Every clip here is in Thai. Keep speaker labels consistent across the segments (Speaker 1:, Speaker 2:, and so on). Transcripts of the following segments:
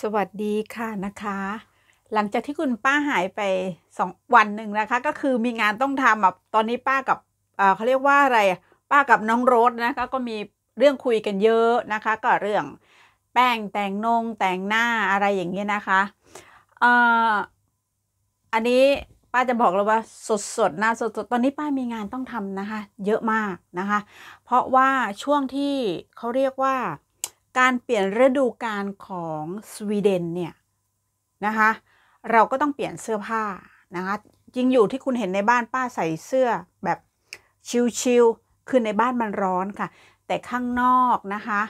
Speaker 1: สวัสดีค่ะนะคะ หลังจากที่คุณป้าหายไปสองวันหนึ่งนะคะ ก็คือมีงานต้องทำแบบตอนนี้ป้ากับเขาเรียกว่าอะไรป้ากับน้องโรสนะคะก็มีเรื่องคุยกันเยอะนะคะก็เรื่อง แป้งแต่งนงแต่งหน้าอะไรอย่างเงี้ยนะคะเอ่ออันนี้ป้าจะบอกเลยว่าสดสดนะสดสดตอนนี้ป้ามีงานต้องทำนะคะ เยอะมากนะคะ เพราะว่าช่วงที่เขาเรียกว่าการเปลี่ยนฤดูกาลของสวีเดนเนี่ยนะคะเราก็ต้องเปลี่ยนเสื้อผ้านะคะจริงอยู่ที่คุณเห็นในบ้านป้าใส่เสื้อแบบชิลๆคือในบ้านมันร้อนค่ะ แต่ข้างนอกนะคะ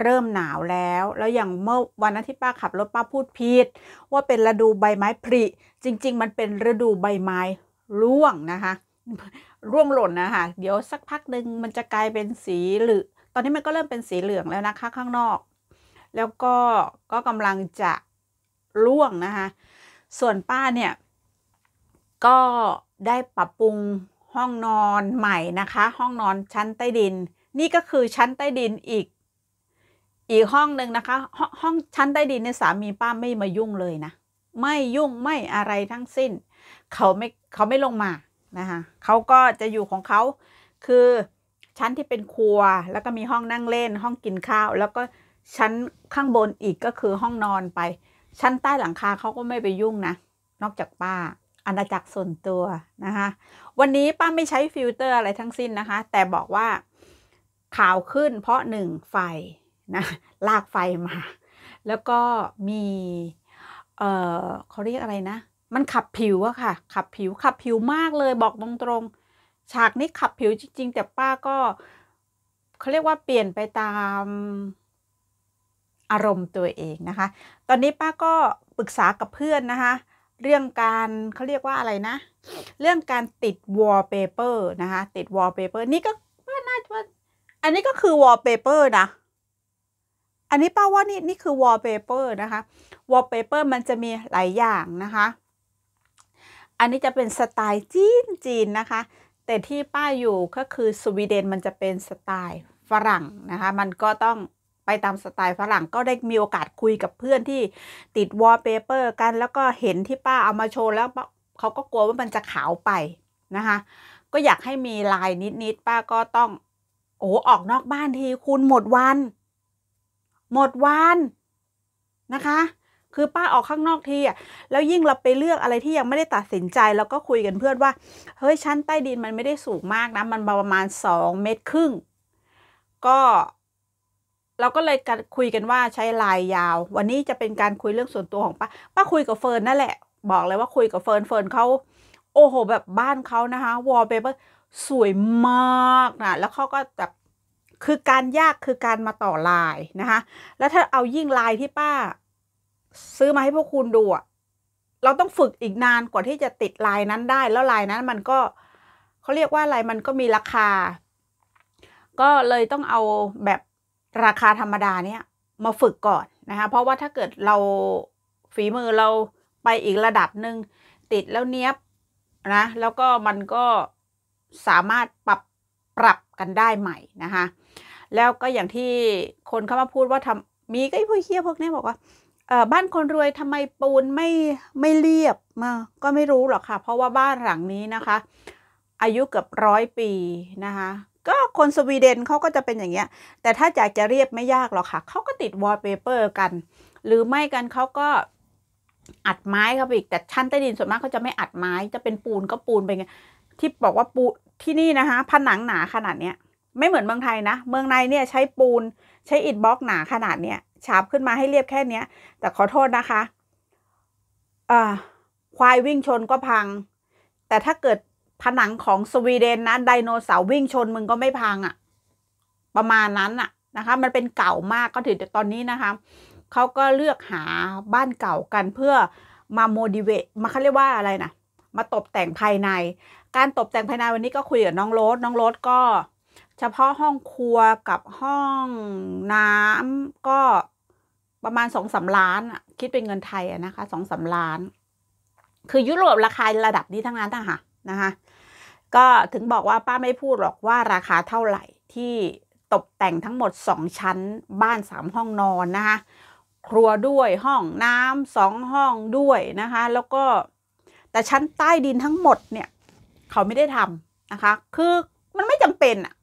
Speaker 1: เริ่มหนาวแล้วแล้วอย่างเมื่อวันนั้นที่ป้าขับรถป้าพูดผิดว่าเป็นฤดูใบไม้ผลิจริงๆมันเป็นฤดูใบไม้ ร่วงนะคะร่วงหล่นนะคะ เดี๋ยวสักพักหนึ่งมันจะกลายเป็นสีหรือตอนนี้มันก็เริ่มเป็นสีเหลืองแล้วนะคะข้างนอก แล้วก็ก็กำลังจะร่วงนะคะส่วนป้าเนี่ยก็ได้ปรับปรุงห้องนอนใหม่นะคะ ห้องนอนชั้นใต้ดิน นี่ก็คือชั้นใต้ดินอีก อีกห้องหนึ่งนะคะหห้องชั้นใต้ดินเนี่ยสามีป้าไม่มายุ่งเลยนะไม่ยุ่งไม่อะไรทั้งสิ้น เขาไม่เขาไม่ลงมานะคะเขาก็จะอยู่ของเขาคือชั้นที่เป็นครัว แล้วก็มีห้องนั่งเล่น ห้องกินข้าว แล้วก็ชั้นข้างบนอีกก็คือห้องนอนไป ชั้นใต้หลังคาเขาก็ไม่ไปยุ่งนะ นอกจากป้าอาณาจักรส่วนตัวนะคะ วันนี้ป้าไม่ใช้ฟิลเตอร์อะไรทั้งสิ้นนะคะ แต่บอกว่าข่าวขึ้นเพราะหนึ่งไฟนะลากไฟมา แล้วก็มีเออเขาเรียกอะไรนะ มันขับผิวอะค่ะ ขับผิวขับผิวมากเลยบอกตรงๆฉากนี้ขับผิวจริง ๆ แต่ป้าก็เขาเรียกว่าเปลี่ยนไปตามอารมณ์ตัวเองนะคะ ตอนนี้ป้าก็ปรึกษากับเพื่อนนะคะ เรื่องการเขาเรียกว่าอะไรนะ เรื่องการติดวอลเปเปอร์นะคะ ติดวอลเปเปอร์นี่ก็ป้าน่าจะอันนี้ก็คือวอลเปเปอร์นะ อันนี้ป้าว่านี่นี่คือวอลเปเปอร์นะคะวอลเปเปอร์มันจะมีหลายอย่างนะคะ อันนี้จะเป็นสไตล์จีนจีนนะคะแต่ที่ป้าอยู่ก็คือสวีเดนมันจะเป็นสไตล์ฝรั่งนะคะ มันก็ต้องไปตามสไตล์ฝรั่งก็ได้มีโอกาสคุยกับเพื่อนที่ติดวอลเปเปอร์กันแล้วก็เห็นที่ป้าเอามาโชว์แล้วเขาก็กลัวว่ามันจะขาวไปนะคะ ก็อยากให้มีลายนิดๆป้าก็ต้องโอ้ออกนอกบ้านทีคุณหมดวัน หมดวันนะคะคือป้าออกข้างนอกทีอ่ะ แล้วยิ่งเราไปเลือกอะไรที่ยังไม่ได้ตัดสินใจแล้วก็คุยกันเพื่อนว่า เฮ้ยชั้นใต้ดินมันไม่ได้สูงมากนะ มันประมาณสองเมตรครึ่ง ก็เราก็เลยคุยกันว่าใช้ลายยาว วันนี้จะเป็นการคุยเรื่องส่วนตัวของป้า ป้าคุยกับเฟิร์นนั่นแหละ บอกเลยว่าคุยกับเฟิร์น เฟิร์นเขาโอ้โห แบบบ้านเขานะคะวอลเปเปอร์สวยมากนะ แล้วเขาก็แบบคือการยากคือการมาต่อลายนะคะแล้วถ้าเอายิ่งลายที่ป้าซื้อมาให้พวกคุณดูอะเราต้องฝึกอีกนานกว่าที่จะติดลายนั้นได้ แล้วลายนั้นมันก็เขาเรียกว่าอะไรมันก็มีราคา ก็เลยต้องเอาแบบราคาธรรมดาเนี่ยมาฝึกก่อนนะคะ เพราะว่าถ้าเกิดเราฝีมือเราไปอีกระดับหนึ่งติดแล้วเนี้ยบนะ แล้วก็มันก็สามารถปรับปรับกันได้ใหม่นะคะ แล้วก็อย่างที่คนเข้ามาพูดว่าทำมีก็ไอ้พวกเคี้ยพวกนี้บอกว่าบ้านคนรวยทำไมปูนไม่ไม่เรียบมาก็ไม่รู้หรอกค่ะ เพราะว่าบ้านหลังนี้นะคะ อายุเกือบร้อยปีนะคะ ก็คนสวีเดนเขาก็จะเป็นอย่างเงี้ย แต่ถ้าอยากจะเรียบไม่ยากหรอกค่ะเขาก็ติดวอลเปเปอร์กันหรือไม่กันเขาก็อัดไม้ครับอีกแต่ชั้นใต้ดินส่วนมากเขาจะไม่อัดไม้จะเป็นปูนก็ปูนไปไงที่บอกว่าปูที่นี่นะคะผนังหนาขนาดเนี้ยไม่เหมือนเมืองไทยนะเมืองในเนี่ยใช้ปูนใช้อิฐบล็อกหนาขนาดเนี้ยฉาบขึ้นมาให้เรียบแค่เนี้ยแต่ขอโทษนะคะอควายวิ่งชนก็พัง แต่ถ้าเกิดผนังของสวีเดนนะไดโนเสาร์วิ่งชนมึงก็ไม่พังอะ่ะ ประมาณนั้นอะ่ะนะคะ มันเป็นเก่ามากก็ถือตอนนี้นะคะเขาก็เลือกหาบ้านเก่ากันเพื่อมาโมดิเวต มาเขาเรียกว่าอะไรนะ มาตกแต่งภายใน การตกแต่งภายในวันนี้ก็คุยกับน้องโรสน้องโรสก็ เฉพาะห้องครัวกับห้องน้ำก็ประมาณสองสาล้านคิดเป็นเงินไทยนะคะสองสาล้าน คือยุโรปราคาระดับนี้ทั้งนั้นนะคะนะคะก็ถึงบอกว่าป้าไม่พูดหรอกว่าราคาเท่าไหร่ที่ตกแต่งทั้งหมดสองชั้น บ้านสามห้องนอนนะคะครัวด้วยห้องน้ำสองห้องด้วยนะคะ แล้วก็ แต่ชั้นใต้ดินทั้งหมดเนี่ย เขาไม่ได้ทำนะคะ คือมันไม่จำเป็นอะ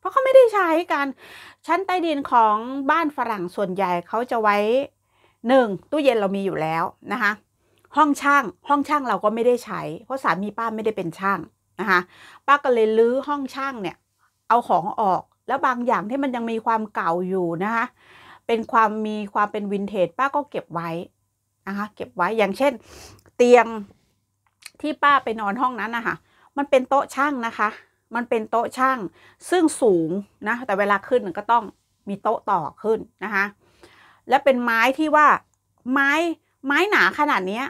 Speaker 1: เพราะเขาไม่ได้ใช้กัน ชั้นใต้ดินของบ้านฝรั่งส่วนใหญ่เขาจะไว้หนึ่งตู้เย็นเรามีอยู่แล้วนะคะห้องช่างห้องช่างเราก็ไม่ได้ใช้ เพราะสามีป้าไม่ได้เป็นช่างนะคะป้าก็เลยลื้อห้องช่างเนี่ยเอาของออกแล้วบางอย่างที่มันยังมีความเก่าอยู่นะคะ เป็นความมีความเป็นวินเทจป้าก็เก็บไว้นะคะเก็บไว้อย่างเช่นเตียงที่ป้าไปนอนห้องนั้นนะคะมันเป็นโต๊ะช่างนะคะมันเป็นโต๊ะช่างซึ่งสูงนะแต่เวลาขึ้นก็ต้องมีโต๊ะต่อขึ้นนะคะและเป็นไม้ที่ว่าไม้ไม้หนาขนาดนี้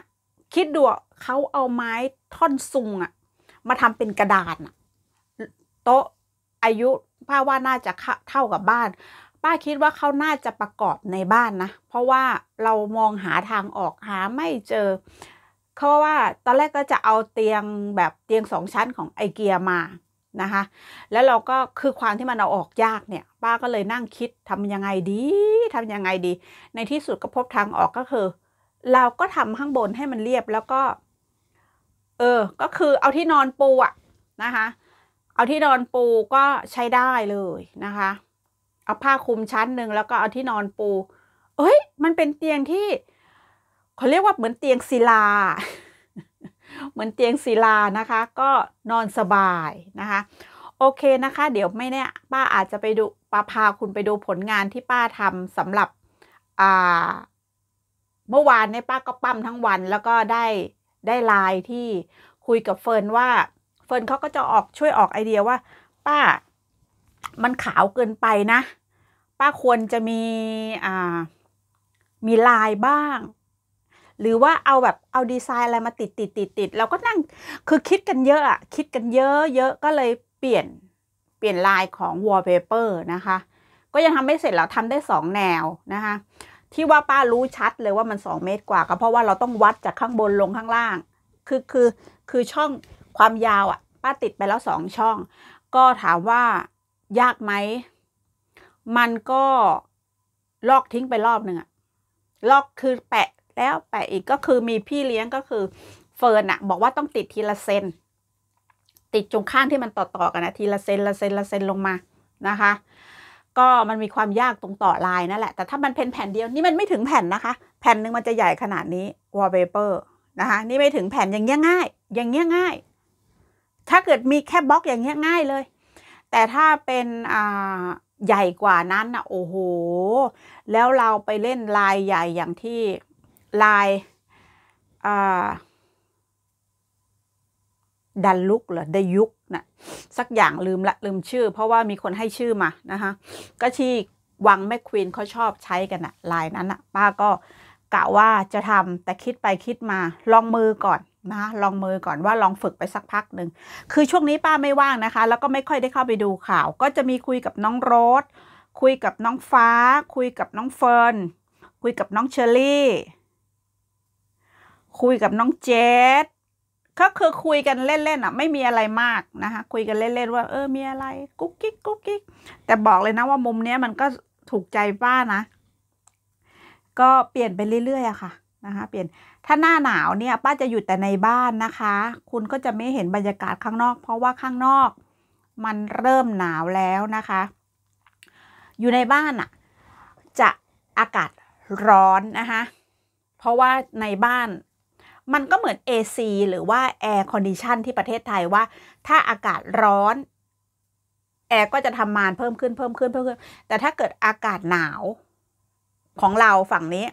Speaker 1: คิดดูเขาเอาไม้ท่อนซุงอะมาทำเป็นกระดานโต๊ะอายุป้าว่าน่าจะเท่ากับบ้าน ป้าคิดว่าเขาน่าจะประกอบในบ้านนะเพราะว่าเรามองหาทางออกหาไม่เจอ เพราะว่าตอนแรกก็จะเอาเตียงแบบเตียงสองชั้นของไอเกียมานะคะแล้วเราก็คือความที่มันเอาออกยากเนี่ยป้าก็เลยนั่งคิดทำยังไงดีทำยังไงดี ในที่สุดก็พบทางออกก็คือ เราก็ทำข้างบนให้มันเรียบแล้วก็เออก็คือเอาที่นอนปูอะนะคะเอาที่นอนปูก็ใช้ได้เลยนะคะ เอาผ้าคลุมชั้นหนึ่ง แล้วก็เอาที่นอนปูเอ้ยมันเป็นเตียงที่เขาเรียกว่าเหมือนเตียงศิลาเหมือนเตียงศิลานะคะก็นอนสบายนะคะโอเคนะคะ เดี๋ยวไม่แน่ป้าอาจจะไปดูป้าพาคุณไปดูผลงานที่ป้าทำสำหรับ เมื่อวานเนี่ยป้าก็ปั้มทั้งวัน แล้วก็ได้ ได้ไลน์ที่คุยกับเฟิร์นว่าเฟิร์นเขาก็จะออกช่วยออกไอเดียว่าป้ามันขาวเกินไปนะ ป้าควรจะมี อ่า มีลายบ้างหรือว่าเอาแบบเอาดีไซน์อะไรมาติดติดติดติดเราก็นั่งคือคิดกันเยอะอะคิดกันเยอะเยอะก็เลยเปลี่ยนเปลี่ยนลายของวอลเปเปอร์นะคะก็ยังทำไม่เสร็จเราททำได้สองแนวนะคะที่ว่าป้ารู้ชัดเลยว่ามัน 2 เมตรกว่าก็เพราะว่าเราต้องวัดจากข้างบนลงข้างล่าง คือคือคือช่องความยาวอะะป้าติดไปแล้ว2ช่องก็ถามว่ายากไหม มันก็ลอกทิ้งไปรอบหนึ่งอะลอกคือแปะแล้วแป่อีกก็คือมีพี่เลี้ยงก็คือ เฟิร์นอะบอกว่าต้องติดทีละเซน ติดจงข้างที่มันต่อๆกันนะทีละเซนละเซนละเซนลงมานะคะ ก็มันมีความยากตรงต่อลายนั่นแหละ แต่ถ้ามันเป็นแผ่นเดียวนี่มันไม่ถึงแผ่นนะคะ แผ่นหนึ่งมันจะใหญ่ขนาดนี้วอลเปเปอร์นะคะนี่ไม่ถึงแผ่นอย่างเงี้ยง่ายอย่างเงี้ยง่ายถ้าเกิดมีแค่บล็อกอย่างเงี้ยง่ายเลย แต่ถ้าเป็นอ่าใหญ่กว่านั้นนะโอ้โหแล้วเราไปเล่นลายใหญ่อย่างที่ลายดันลุกหรือดยุกนะสักอย่างลืมละลืมชื่อ เพราะว่ามีคนให้ชื่อมานะคะ ก็ที่วังแม่ควีนเขาชอบใช้กันนะลายนั้นนะป้าก็กะว่าจะทำแต่คิดไปคิดมา ลองมือก่อนนะลองมือก่อนว่าลองฝึกไปสักพักหนึ่งคือช่วงนี้ป้าไม่ว่างนะคะ แล้วก็ไม่ค่อยได้เข้าไปดูข่าว ก็จะมีคุยกับน้องโรสคุยกับน้องฟ้า คุยกับน้องเฟิร์นคุยกับน้องเชอรี่คุยกับน้องเจสก็คือ คุยกันเล่นๆอ่ะไม่มีอะไรมากนะคะคุยกันเล่นๆว่าเออมีอะไรกุ๊กกิ๊กกุ๊กกิ๊กแต่บอกเลยนะว่ามุมเนี้ยมันก็ถูกใจป้านะก็เปลี่ยนไปเรื่อยๆอะค่ะนะคะเปลี่ยนถ้าหน้าหนาวเนี่ยป้าจะอยู่แต่ในบ้านนะคะ คุณก็จะไม่เห็นบรรยากาศข้างนอก เพราะว่าข้างนอกมันเริ่มหนาวแล้วนะคะ อยู่ในบ้านอะจะอากาศร้อนนะคะเพราะว่าในบ้านมันก็เหมือน AC หรือว่า Air Condition ที่ประเทศไทยว่า ถ้าอากาศร้อนแอร์ก็จะทำมานเพิ่มขึ้นเพิ่มขึ้นเพิ่มขึ้นแต่ถ้าเกิดอากาศหนาวของเราฝั่งนี้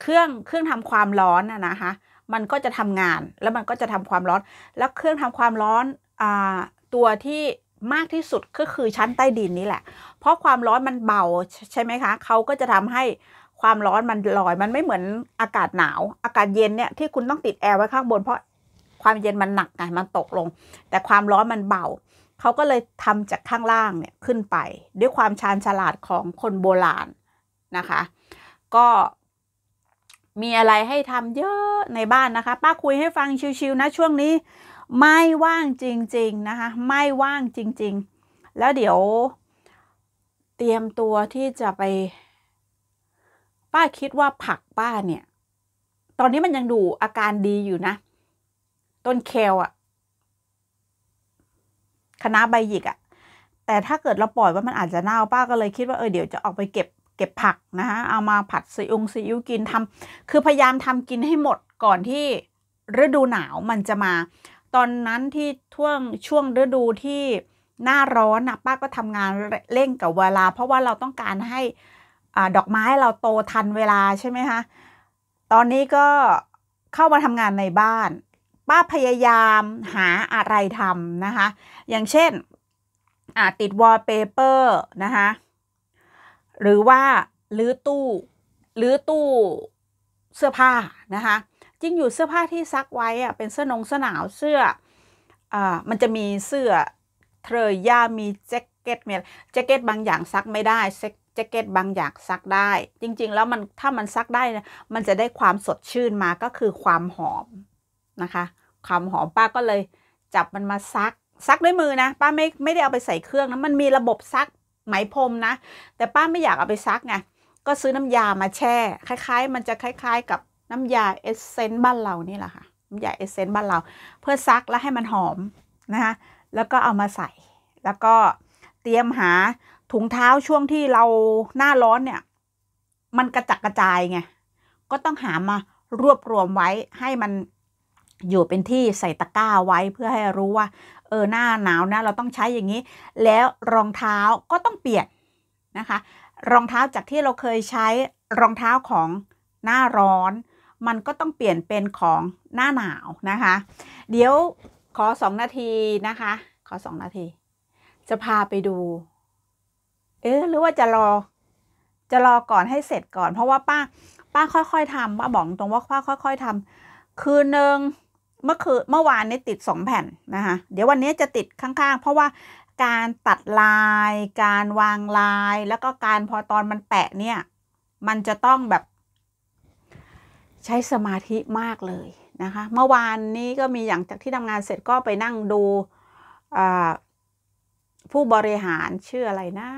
Speaker 1: เครื่องเครื่องทำความร้อนนะนะคะมันก็จะทำงานแล้วมันก็จะทำความร้อนแล้วเครื่องทำความร้อนอตัวที่มากที่สุดก็คือชั้นใต้ดินนี่แหละ เพราะความร้อนมันเบาใช่ไหมคะเขาก็จะทำให้ความร้อนมันลอย มันไม่เหมือนอากาศหนาว อากาศเย็นเนี่ยที่คุณต้องติดแอร์ไว้ข้างบนเพราะความเย็นมันหนักไงมันตกลง แต่ความร้อนมันเบาเขาก็เลยทำจากข้างล่างเนี่ยขึ้นไป ด้วยความชาญฉลาดของคนโบราณนะคะ ก็มีอะไรให้ทำเยอะในบ้านนะคะป้าคุยให้ฟังชิวๆนะช่วงนี้ ไม่ว่างจริง ๆนะคะ ไม่ว่างจริงๆ แล้วเดี๋ยวเตรียมตัวที่จะไปป้าคิดว่าผักป้าเนี่ย ตอนนี้มันยังดูอาการดีอยู่นะ ต้นเคลอะคณะใบหยิกอะแต่ถ้าเกิดเราปล่อยว่ามันอาจจะเน่าป้าก็เลยคิดว่าเออเดี๋ยวจะออกไปเก็บเก็บผักนะฮะเอามาผัดซีอิ๊วซีอิ๊วกินทำคือพยายามทำกินให้หมดก่อนที่ฤดูหนาวมันจะมา ตอนนั้นที่ท่วงช่วงฤดูที่หน้าร้อนนะป้าก็ทำงานเร่งกับเวลา เพราะว่าเราต้องการให้อดอกไม้เราโตทันเวลา ใช่ไหมคะตอนนี้ก็เข้ามาทำงานในบ้าน ป้าพยายามหาอะไรทำนะคะ อย่างเช่นติดวอลเปเปอร์นะคะ หรือว่าลื้อตู้ลื้อตู้เสื้อผ้า นะคะ จริงอยู่เสื้อผ้าที่ซักไว้อะเป็นเสื้อนงเสื้อหนาวเสื้ออ่ามันจะมีเสื้อเทรย่ามีแจ็คเก็ตมีแจ็คเก็ตบางอย่างซักไม่ได้จ็คเก็ตบางอย่างซักได้จริงๆ แล้วมันถ้ามันซักได้นะมันจะได้ความสดชื่นมาก็คือความหอมนะคะ ความหอมป้าก็เลยจับมันมาซักซักด้วยมือนะป้าไม่ไม่ได้เอาไปใส่เครื่องนะมันมีระบบซักไหมพรมนะ แต่ป้าไม่อยากเอาไปซักไงก็ซื้อน้ำยามาแช่ คล้ายๆ มันจะคล้าย ๆ กับน้ำยาเอสเซนต์บ้านเรานี่แหละค่ะน้ำยาเอสเซนต์บ้านเรา เพื่อซักแล้วให้มันหอมนะคะแล้วก็เอามาใส่แล้วก็เตรียมหาถุงเท้าช่วงที่เราหน้าร้อนเนี่ยมันกระจัดกระจายไงก็ต้องหามารวบรวมไว้ให้มันอยู่เป็นที่ใส่ตะกร้าไว้เพื่อให้รู้ว่าเออหน้าหนาวนะเราต้องใช้อย่างนี้ แล้วรองเท้าก็ต้องเปลี่ยนนะคะ รองเท้าจากที่เราเคยใช้รองเท้าของหน้าร้อน มันก็ต้องเปลี่ยนเป็นของหน้าหนาวนะคะ เดี๋ยวขอสองนาทีนะคะ ขอสองนาที จะพาไปดูเออหรือว่าจะรอจะรอก่อนให้เสร็จก่อน เพราะว่าป้าป้าค่อย ๆทำป้าบอกตรงว่าป้าค่อยๆทำคืนหนึ่งเมื่อคืนเมื่อวานนี้ติดสองแผ่นนะคะเดี๋ยววันนี้จะติดข้างๆ เพราะว่าการตัดลาย การวางลาย แล้วก็การพอตอนมันแปะเนี่ย มันจะต้องแบบใช้สมาธิมากเลยนะคะ เมื่อวานนี้ก็มีอย่างจากที่ทำงานเสร็จก็ไปนั่งดูผู้บริหาร ชื่ออะไรนะ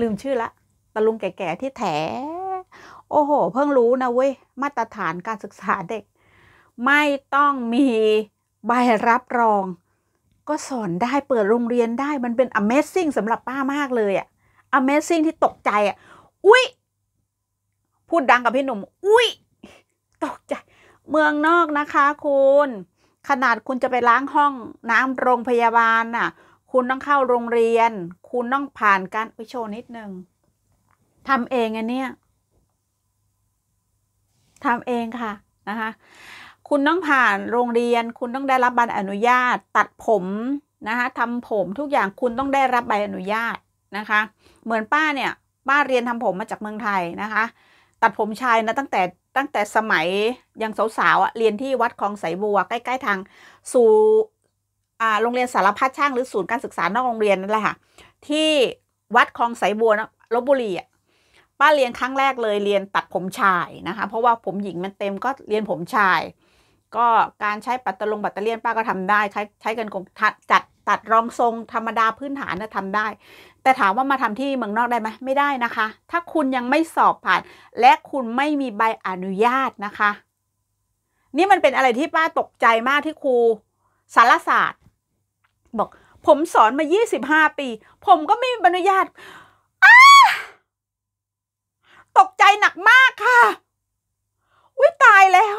Speaker 1: ลืมชื่อละ ตะลุงแก่ ๆ ที่แถ โอ้โห เพิ่งรู้นะ เว้ย มาตรฐานการศึกษาเด็ก ไม่ต้องมีใบรับรอง ก็สอนได้เปิดโรงเรียนได้มันเป็น Amazing สำหรับป้ามากเลยอะ Amazing ที่ตกใจอะอุ๊ย พูดดังกับพี่หนุ่ม อุ๊ย ตกใจ เมืองนอกนะคะคุณ ขนาดคุณจะไปล้างห้องน้ำโรงพยาบาลน่ะคุณต้องเข้าโรงเรียน คุณต้องผ่านการไปโชว์นิดนึงทำเองอันเนี้ยทำเองค่ะนะคะ คุณต้องผ่านโรงเรียน คุณต้องได้รับใบอนุญาตตัดผมนะคะทำผมทุกอย่างคุณต้องได้รับใบอนุญาตนะคะ เหมือนป้าเนี่ย ป้าเรียนทำผมมาจากเมืองไทยนะคะ ตัดผมชายนะ ตั้งแต่ตั้งแต่สมัยยังสาวๆอ่ะ เรียนที่วัดคลองสายบัวใกล้ ๆ ทางสู่โรงเรียนสารพัดช่างหรือศูนย์การศึกษา นอกโรงเรียนนั่นแหละค่ะ ที่วัดคลองสายบัวนะลบบุรีอ่ะป้าเรียนครั้งแรกเลยเรียนตัดผมชายนะคะเพราะว่าผมหญิงมันเต็มก็เรียนผมชาย ก็การใช้ปัตตลงปัตเตเลียนป้าก็ทำได้ ใช้ใช้กันกงจัดตัดรองทรงธรรมดาพื้นฐานนะทำได้ แต่ถามว่ามาทำที่เมืองนอกได้ไหมไม่ได้นะคะ ถ้าคุณยังไม่สอบผ่าน และคุณไม่มีใบอนุญาตนะคะ นี่มันเป็นอะไรที่ป้าตกใจมากที่ครูสารศาสตร์บอกผมสอนมายี่สิบห้าปี ผมก็ไม่มีอนุญาตตกใจหนักมากค่ะอุ้ยตายแล้ว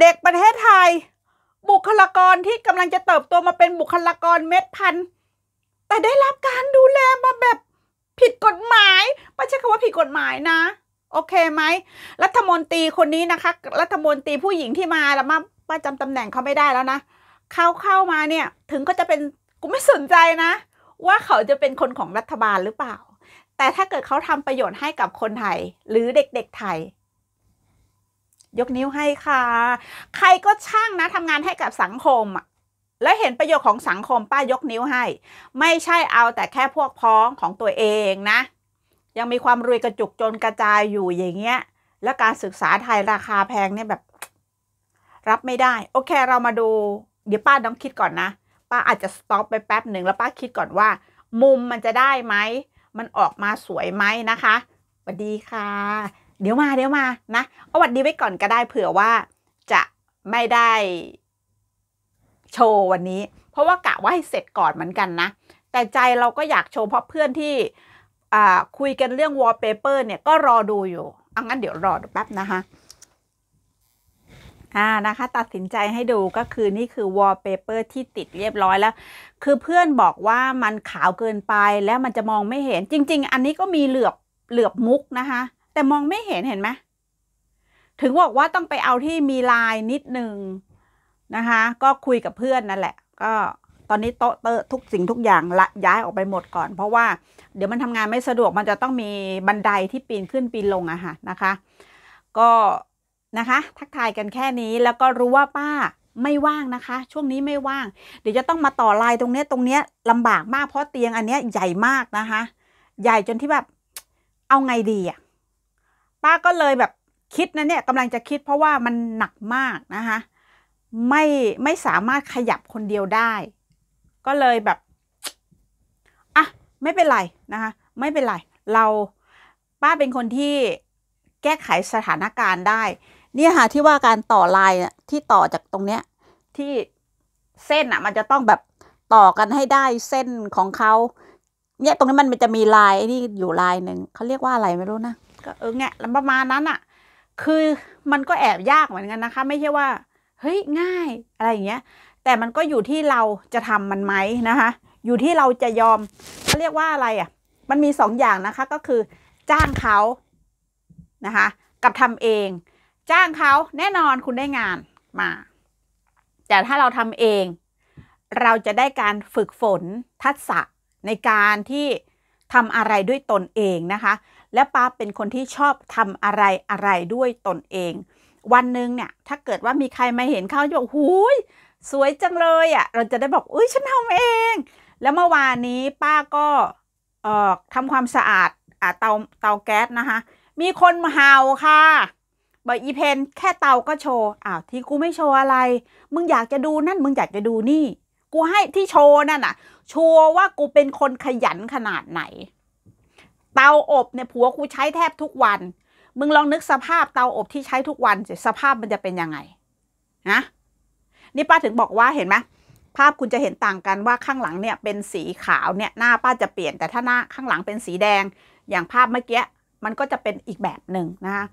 Speaker 1: เด็กประเทศไทย บุคลากรที่กำลังจะเติบโตมาเป็นบุคลากรเม็ดพันธุ์แต่ได้รับการดูแลมาแบบ ผิดกฎหมายไม่ใช่คำว่าผิดกฎหมายนะ โอเคไหม รัฐมนตรีคนนี้นะคะ รัฐมนตรีผู้หญิงที่มาแล้วมาประจำตำแหน่งเขาไม่ได้แล้วนะเข้าเข้ามาเนี่ยถึงก็จะเป็นกูไม่สนใจนะ ว่าเขาจะเป็นคนของรัฐบาลหรือเปล่า แต่ถ้าเกิดเขาทำประโยชน์ให้กับคนไทยหรือเด็กๆไทย ยกนิ้วให้ค่ะ ใครก็ช่างนะทำงานให้กับสังคมอะและเห็นประโยชน์ของสังคมป้ายกนิ้วให้ ไม่ใช่เอาแต่แค่พวกพ้องของตัวเองนะ ยังมีความรวยกระจุกจนกระจายอยู่อย่างเงี้ย และการศึกษาไทยราคาแพงเนี่ยแบบ รับไม่ได้โอเคเรามาดูเดี๋ยวป้าต้องคิดก่อนนะ ป้าอาจจะสต็อปไปแป๊บหนึ่งแล้วป้าคิดก่อนว่า มุมมันจะได้ไหม มันออกมาสวยไหมนะคะสวัสดีค่ะ เดี๋ยวมา เดี๋ยวมา นะเอาวัดดีไว้ก่อนก็ได้เผื่อว่า จะไม่ได้โชว์วันนี้ เพราะว่ากะว่าให้เสร็จก่อนเหมือนกันนะ แต่ใจเราก็อยากโชว์เพราะเพื่อนที่คุยกันเรื่องวอลเปเปอร์เนี่ยก็รอดูอยู่เอางั้นเดี๋ยวรอแป๊บนะคะอ่านะคะตัดสินใจให้ดูก็คือนี่คือวอลเปเปอร์ที่ติดเรียบร้อยแล้ว คือเพื่อนบอกว่ามันขาวเกินไปแล้วมันจะมองไม่เห็นจริง ๆ อันนี้ก็มีเหลือบเหลือบมุกนะคะ แต่มองไม่เห็นเห็นไหมถึงบอกว่าต้องไปเอาที่มีลายนิดนึงนะคะ ก็คุยกับเพื่อนนั่นแหละ ก็ตอนนี้โต๊ะเตอะทุกสิ่งทุกอย่างละย้ายออกไปหมดก่อน เพราะว่า เดี๋ยวมันทำงานไม่สะดวกมันจะต้องมีบันไดที่ปีนขึ้นปีนลงอะค่ะนะคะ ก็นะคะ ทักทายกันแค่นี้แล้วก็รู้ว่าป้าไม่ว่างนะคะ ช่วงนี้ไม่ว่าง เดี๋ยวจะต้องมาต่อลายตรงเนี้ยตรงเนี้ยลำบากมาก เพราะเตียงอันเนี้ยใหญ่มากนะคะ ใหญ่จนที่แบบเอาไงดีอะป้าก็เลยแบบคิดนะเนี่ยกำลังจะคิดเพราะว่ามันหนักมากนะคะไม่ไม่สามารถขยับคนเดียวได้ ก็เลยแบบอ่ะไม่เป็นไรนะคะไม่เป็นไรเราป้าเป็นคนที่แก้ไขสถานการณ์ได้เนี่ยค่ะที่ว่าการต่อลายที่ต่อจากตรงเนี้ยที่เส้นอ่ะมันจะต้องแบบต่อกันให้ได้เส้นของเขาเนี่ยตรงนี้มันจะมีลายนี่อยู่ลายหนึ่งเขาเรียกว่าอะไรไม่รู้นะก็เออเนี่ยประมาณนั้นอ่ะคือมันก็แอบยากเหมือนกันนะคะไม่ใช่ว่าเฮ้ยง่ายอะไรอย่างเงี้ยแต่มันก็อยู่ที่เราจะทำมันไหมนะคะ อยู่ที่เราจะยอมเขาเรียกว่าอะไรอ่ะ มันมีสองอย่างนะคะก็คือ จ้างเขานะคะกับทำเองจ้างเขาแน่นอนคุณได้งานมาแต่ถ้าเราทำเอง เราจะได้การฝึกฝนทักษะในการที่ทำอะไรด้วยตนเองนะคะ และป้าเป็นคนที่ชอบทำอะไรอะไรด้วยตนเอง วันหนึ่งเนี่ยถ้าเกิดว่ามีใครมาเห็นเขาจะบอกหูยสวยจังเลยอะ่ะเราจะได้บอกอุ้ยฉันทำเอง แล้วเมื่อวานนี้ป้าก็ทำความสะอาดอาเตาเตาแก๊สนะคะ มีคนมาเห่าค่ะบอกอีเพนแค่เตาก็โชว์อ้าวที่กูไม่โชว์อะไร มึงอยากจะดูนั่นมึงอยากจะดูนี่ กูให้ที่โชว์นั่นน่ะโชว์ว่ากูเป็นคนขยันขนาดไหน เตาอบเนี่ยผัวกูใช้แทบทุกวัน มึงลองนึกสภาพเตาอบที่ใช้ทุกวันสิสภาพมันจะเป็นยังไงนะนี่ป้าถึงบอกว่าเห็นไหมภาพคุณจะเห็นต่างกันว่าข้างหลังเนี่ยเป็นสีขาวเนี่ย หน้าป้าจะเปลี่ยนแต่ถ้าหน้าข้างหลังเป็นสีแดง อย่างภาพเมื่อกี้มันก็จะเป็นอีกแบบหนึ่งนะคะ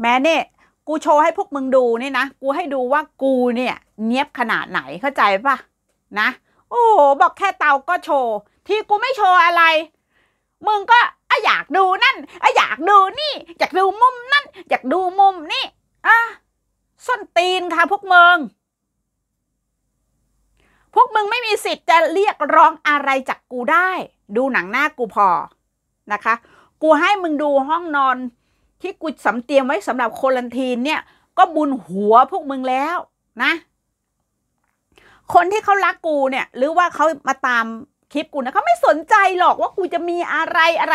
Speaker 1: แม้เนี่ยกูโชว์ให้พวกมึงดูนี่นะกูให้ดูว่ากูเนี่ย เนี้ยบขนาดไหนเข้าใจปะนะ โอ้โหบอกแค่เตาก็โชว์ที่กูไม่โชว์อะไร มึงก็ออยากดูนั่นออยากดูนี่อยากดูมุมนั่นอยากดูมุมนี่อ่ะส้นตีนค่ะ พวกมึงพวกมึงไม่มีสิทธิ์จะเรียกร้องอะไรจากกูได้ ดูหนังหน้ากูพอนะคะ กูให้มึงดูห้องนอนที่กูสำเตรียมไว้สำหรับโคลันทีนเนี่ย ก็บุญหัวพวกมึงแล้วนะ คนที่เขารักกูเนี่ย หรือว่าเขามาตามคลิปกูนะเขาไม่สนใจหรอกว่ากูจะมีอะไรอะไร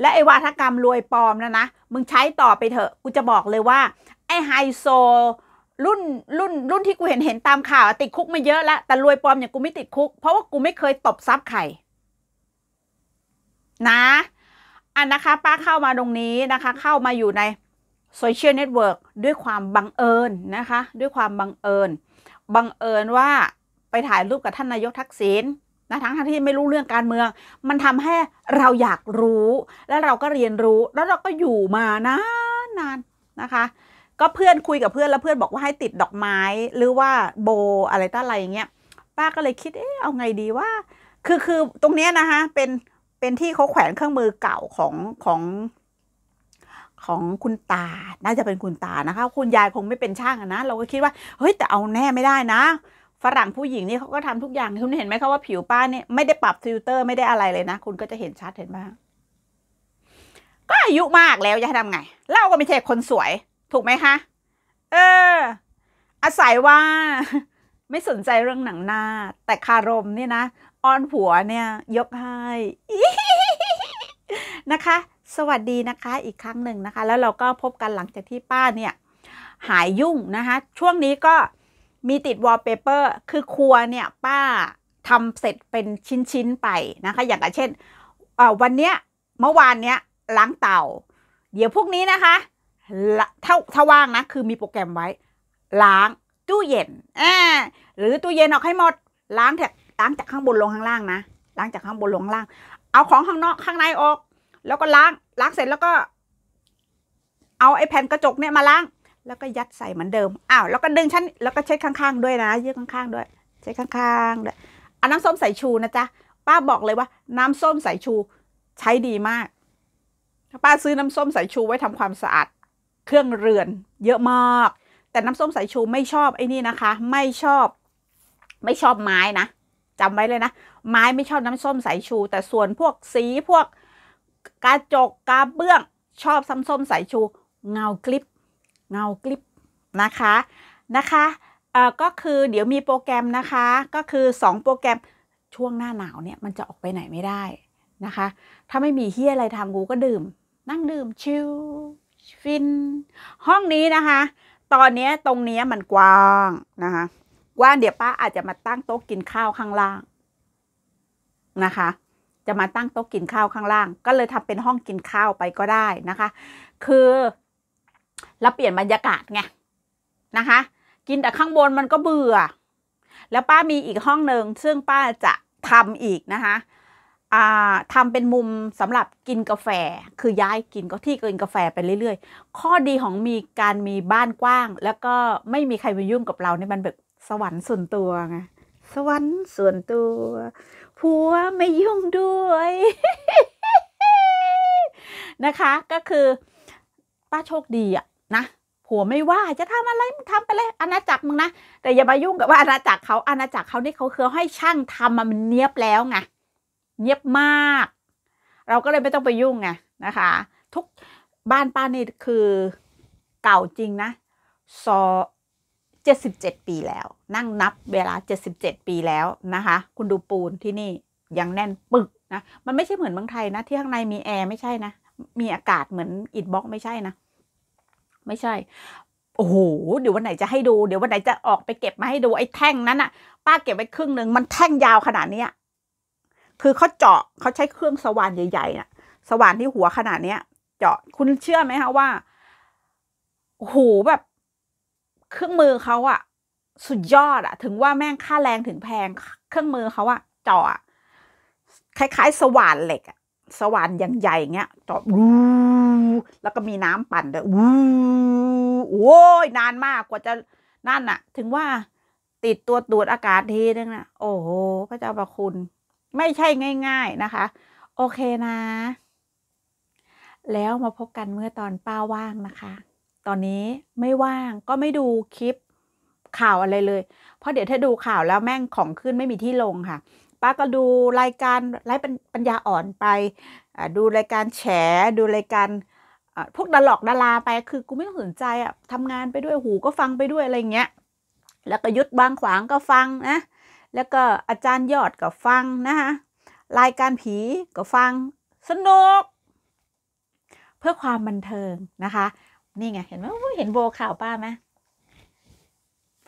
Speaker 1: และไอวาทกรรมรวยปลอมนะนะ มึงใช้ต่อไปเถอะ กูจะบอกเลยว่าไอไฮโซ รุ่นรุ่น รุ่นที่กูเห็นเห็นตามข่าวติดคุกมาเยอะแล้ว แต่รวยปลอมอย่างกูไม่ติดคุก เพราะว่ากูไม่เคยตบซับใครนะันนะคะ ป้าเข้ามาตรงนี้นะคะ เข้ามาอยู่ในโซเชียลเน็ตเวิร์กด้วยความ บังเอิญ นะคะด้วยความบังเอิญ บังเอิญว่าไปถ่ายรูป กับ ท่านนายกทักษิณนะทั้งทั้งที่ไม่รู้เรื่องการเมืองมันทำให้เราอยากรู้และเราก็เรียนรู้แล้วเราก็อยู่มานานนานนะคะ ก็เพื่อนคุยกับเพื่อนแล้วเพื่อนบอกว่าให้ติดดอกไม้หรือว่าโบอะไรต้าอะไรอย่างเงี้ยป้าก็เลยคิดเอ๊ะเอาไงดีว่า คือคือตรงเนี้ยนะคะเป็นเป็นที่เขาแขวนเครื่องมือเก่าของของ ของคุณตา น่าจะเป็นคุณตานะคะ คุณยายคงไม่เป็นช่างนะ เราก็คิดว่าเฮ้ยแต่เอาแน่ไม่ได้นะ ฝรั่งผู้หญิงนี่เขาก็ทำทุกอย่างคุณเห็นไหมคะว่าผิวป้าเนี่ยไม่ได้ปรับฟิลเตอร์ไม่ได้อะไรเลยนะ คุณก็จะเห็นชัดเห็นไหมก็อายุมากแล้ว จะทำไง เราก็ไม่ใช่คนสวย ถูกไหมคะเออ อาศัยว่า ไม่สนใจเรื่องหนังหน้า แต่คารมเนี่ยนะอ้อนผัวเนี่ย ยกให้นะคะ สวัสดีนะคะอีกครั้งหนึ่งนะคะ แล้วเราก็พบกันหลังจากที่ป้าเนี่ย หายยุ่งนะคะ ช่วงนี้ก็มีติดวอลเปเปอร์คือครัวเนี่ย ป้าทำเสร็จเป็นชิ้น ๆ ไปนะคะ อย่างเช่นวันเนี้ยเมื่อวานเนี้ยล้างเตาเดี๋ยวพวกนี้นะคะถ้าถ้าว่างนะ คือมีโปรแกรมไว้ ล้างตู้เย็นอหรือตู้เย็นออกให้หมดล้างแท็กล้างจากข้างบนลงข้างล่างนะล้างจากข้างบนลงล่าง เอาของข้างนอกข้างในออก แล้วก็ล้างล้างเสร็จแล้วก็ เอาไอ้แผ่นกระจกเนี่ยมาล้าง แล้วก็ยัดใส่เหมือนเดิมอ้าวแล้วก็ดึงชั้นแล้วก็เช็ดข้างๆ ด้วยนะยือข้าง ๆ ด้วยเช็ดข้างๆด้วยเอาน้ำส้มสายชูนะจ๊ะป้าบอกเลยว่าน้ำส้มสายชูใช้ดีมากป้าซื้อน้ำส้มสายชูไว้ทำความสะอาดเครื่องเรือน เยอะมาก แต่น้ำส้มสายชูไม่ชอบไอ้นี่นะคะ ไม่ชอบไม่ชอบไม้นะจำไว้เลยนะไม้ไม่ชอบน้ำส้มสายชูแต่ส่วนพวกสีพวกกระจกกระเบื้องชอบซ้ำส้มสายชูเงาคลิป เงาคลิปนะคะนะคะเอ่อก็คือเดี๋ยวมีโปรแกรมนะคะก็คือ 2 โปรแกรมช่วงหน้าหนาวเนี่ยมันจะออกไปไหนไม่ได้นะคะ ถ้าไม่มีเฮียอะไรทำกูก็ดื่ม นั่งดื่มชิลฟินห้องนี้นะคะ ตอนนี้ตรงนี้มันกว้างนะคะว่า เดี๋ยวป้าอาจจะมาตั้งโต๊ะกินข้าวข้างล่างนะคะ จะมาตั้งโต๊ะกินข้าวข้างล่าง ก็เลยทำเป็นห้องกินข้าวไปก็ได้นะคะ คือเราเปลี่ยนบรรยากาศไงนะคะ กินแต่ข้างบนมันก็เบื่อ แล้วป้ามีอีกห้องหนึ่งซึ่งป้าจะทำอีกนะคะทำเป็นมุมสำหรับกินกาแฟ คือย้ายกินก็ที่กินกาแฟไปเรื่อย ๆ ข้อดีของมีการมีบ้านกว้างแล้วก็ไม่มีใครมายุ่งกับเราเนี่ยมันแบบสวรรค์ส่วนตัวไงสวรรค์ส่วนตัวผัวไม่ยุ่งด้วยนะคะก็คือป้าโชคดีอะนะ ผัวไม่ว่าจะทำอะไรมึงทำไปเลยอาณาจักรมึงนะแต่อย่ามายุ่งกับว่าอาณาจักรเขาอาณาจักรเขานี่เขาคือให้ช่างทำมันเนียบแล้วไงเนียบมาก เราก็เลยไม่ต้องไปยุ่งไงนะคะ ทุกบ้านป้านี่คือเก่าจริงนะซอ77ปีแล้ว นั่งนับ เวลา77ปีแล้วนะคะ คุณดูปูนที่นี่ยังแน่นปึกนะ มันไม่ใช่เหมือนเมืองไทยนะที่ข้างในมีแอร์ไม่ใช่นะมีอากาศเหมือนอิดบล็อกไม่ใช่นะไม่ใช่โอ้โหเดี๋ยววันไหนจะให้ดูเดี๋ยววันไหนจะออกไปเก็บมาให้ดูไอ้แท่งนั้นอะป้าเก็บไว้ครึ่งหนึ่งมันแท่งยาวขนาดเนี้ยคือเขาเจาะเขาใช้เครื่องสว่านใหญ่ๆนะ่ะ สว่านที่หัวขนาดเนี้ยเจาะคุณเชื่อไหมคะว่าโอ้โหแบบเครื่องมือเขาอะสุดยอดอะถึงว่าแม่งค่าแรงถึงแพง เครื่องมือเขาอะจ่อคล้ายๆสว่านเหล็กอะสว่านอย่างใหญ่เงี้ยจ่อวูแล้วก็มีน้ำปั่นด้วยวูโอ้ยนานมากกว่าจะ นั่นอะถึงว่าติดตัวตรวจอากาศทีนึงนะโอ้โหพระเจ้าประคุณ ไม่ใช่ง่ายๆนะคะ โอเคนะ แล้วมาพบกันเมื่อตอนป้าว่างนะคะตอนนี้ไม่ว่าง ก็ไม่ดูคลิปข่าวอะไรเลย เพราะเดี๋ยวถ้าดูข่าวแล้วแม่งของขึ้นไม่มีที่ลงค่ะป้าก็ดูรายการไร้ปัญญาอ่อนไปดูรายการแฉดูรายการพวกดาลอกดาราไป คือกูไม่ต้องสนใจอะทำงานไปด้วยหูก็ฟังไปด้วยอะไรเงี้ยแล้วก็ยุดบางขวางก็ฟังนะ แล้วก็อาจารย์ยอด ก็ฟังนะคะรายการผีก็ฟัง สนุกเพื่อความบันเทิงนะคะนี่ไงเห็นไหมเห็นโบข่าวป้าไหม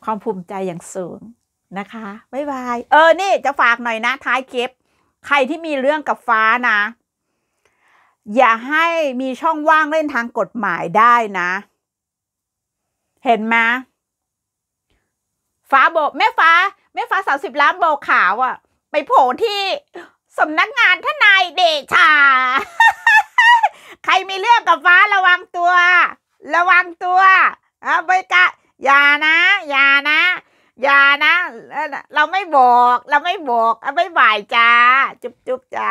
Speaker 1: ความภูมิใจอย่างสูงนะคะ บ๊ายบาย เออ นี่จะฝากหน่อยนะ ท้ายคลิป ใครที่มีเรื่องกับฟ้านะ อย่าให้มีช่องว่างเล่นทางกฎหมายได้นะ เห็นไหมฟ้าโบแม่ฟ้า แม่ฟ้าสาวสิบล้านโบขาวอะ่ะ ไปโผล่ที่สำนักงานทนายเดชาใครมีเรื่องกับฟ้าระวังตัวระวังตัวอ่ะไม่กะอย่านะ อย่านะ อย่านะ เราไม่บอก เราไม่บอกอ่ะไม่บ่ายจ้า จุ๊บจุ๊บจ้า